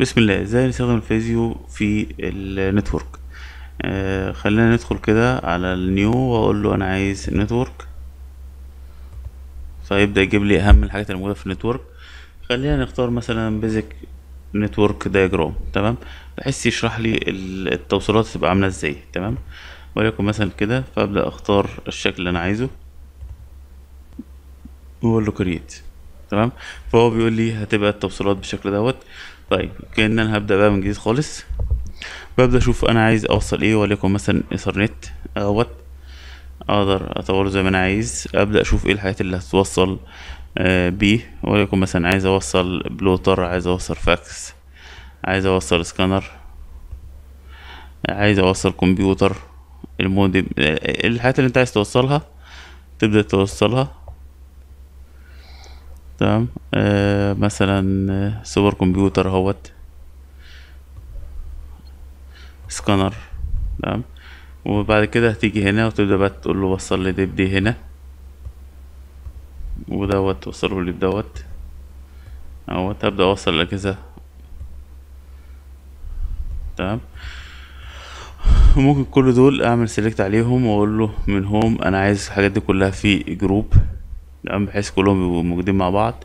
بسم الله ازاي نستخدم الفيزيو في النتورك آه خلينا ندخل كده على النيو واقول له انا عايز نتورك فيبدا يجيب لي اهم الحاجات الموجوده في النتورك خلينا نختار مثلا بيزك نتورك دايجرام تمام بحيث يشرح لي التوصيلات تبقى عامله ازاي تمام وليكن مثلا كده فابدا اختار الشكل اللي انا عايزه واقول له كريت تمام فهو بيقول لي هتبقى التوصيلات بالشكل دوت طيب كأن انا هبدأ بقى من جديد خالص ببدأ اشوف انا عايز اوصل ايه وليكن مثلا ايثرنت اهوت اقدر اطوره زي ما انا عايز ابدأ اشوف ايه الحاجات اللي هتوصل آه بيه وليكن مثلا عايز اوصل بلوتر عايز اوصل فاكس عايز اوصل سكانر عايز اوصل كمبيوتر المودم آه، الحاجات اللي انت عايز توصلها تبدأ توصلها تمام آه مثلا آه، سوبر كمبيوتر اهوت سكانر تمام وبعد كده هتيجي هنا وتبدأ بقى تقول له وصل لي دي هنا ودوت وصله لي بدوت اهوت هبدأ اوصل الأجهزة تمام وممكن كل دول اعمل سيلكت عليهم واقول له من هوم انا عايز الحاجات دي كلها في جروب تمام نعم، بحيث كلهم يبقوا موجودين مع بعض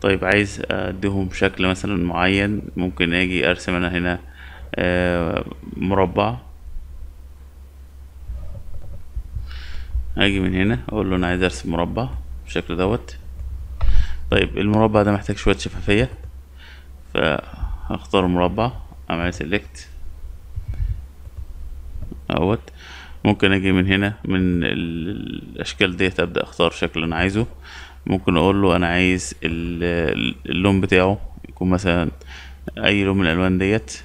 طيب عايز اديهم شكل مثلا معين ممكن اجي ارسم انا هنا آه، مربع اجي من هنا اقول له انا عايز ارسم مربع بالشكل دوت طيب المربع ده محتاج شويه شفافيه فهختار مربع اعمل سيلكت اهوت ممكن اجي من هنا من الاشكال ديت ابدا اختار شكل انا عايزه ممكن اقول له انا عايز اللون بتاعه يكون مثلا اي لون من الالوان ديت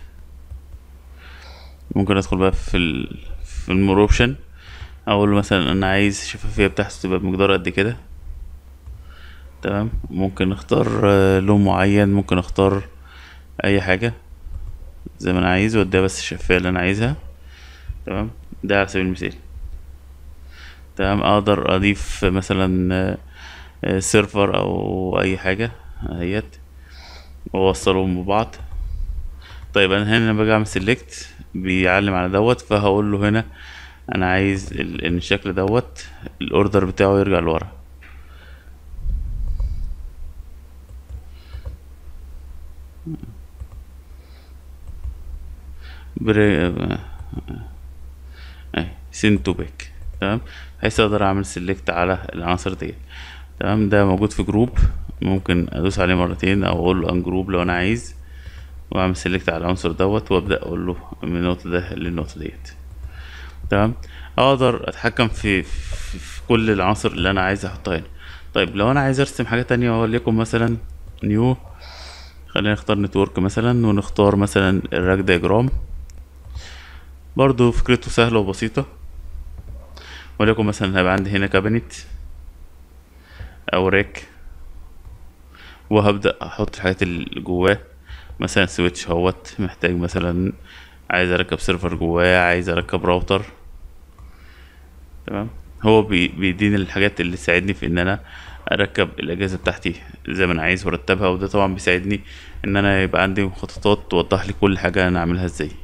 ممكن ادخل بقى في في المور اقول له مثلا انا عايز الشفافيه بتاعته تبقى بمقدار قد كده تمام ممكن اختار آه، لون معين ممكن اختار اي حاجه زي ما انا عايز واديها بس الشفافيه اللي انا عايزها تمام ده على سبيل المثال تمام اقدر اضيف مثلا آه، سيرفر او اي حاجة اهيت واوصلهم ببعض طيب انا هنا باجي اعمل سيلكت بيعلم على دوت فهقول له هنا انا عايز ان الشكل دوت الاوردر بتاعه يرجع لورا بري... اهي سين تو باك تمام بحيث اقدر اعمل سيلكت على العناصر ديت تمام ده موجود في جروب ممكن ادوس عليه مرتين او اقول له ان جروب لو انا عايز واعمل سيلكت على العنصر دوت وابدا اقول له من النقطه ده للنقطه ديت تمام اقدر اتحكم في, في, في كل العناصر اللي انا عايز احطها هنا طيب لو انا عايز ارسم حاجه تانية لكم مثلا نيو خلينا نختار نتورك مثلا ونختار مثلا الراك ديجرام برضو فكرته سهلة وبسيطة وليكن مثلا هيبقى عندي هنا كابينت او ريك وهبدأ احط الحاجات اللي جواه مثلا سويتش اهوت محتاج مثلا عايز اركب سيرفر جواه عايز اركب راوتر تمام هو بيديني الحاجات اللي تساعدني في ان انا اركب الاجهزه بتاعتي زي ما انا عايز وارتبها وده طبعا بيساعدني ان انا يبقى عندي مخططات توضح لي كل حاجه انا اعملها ازاي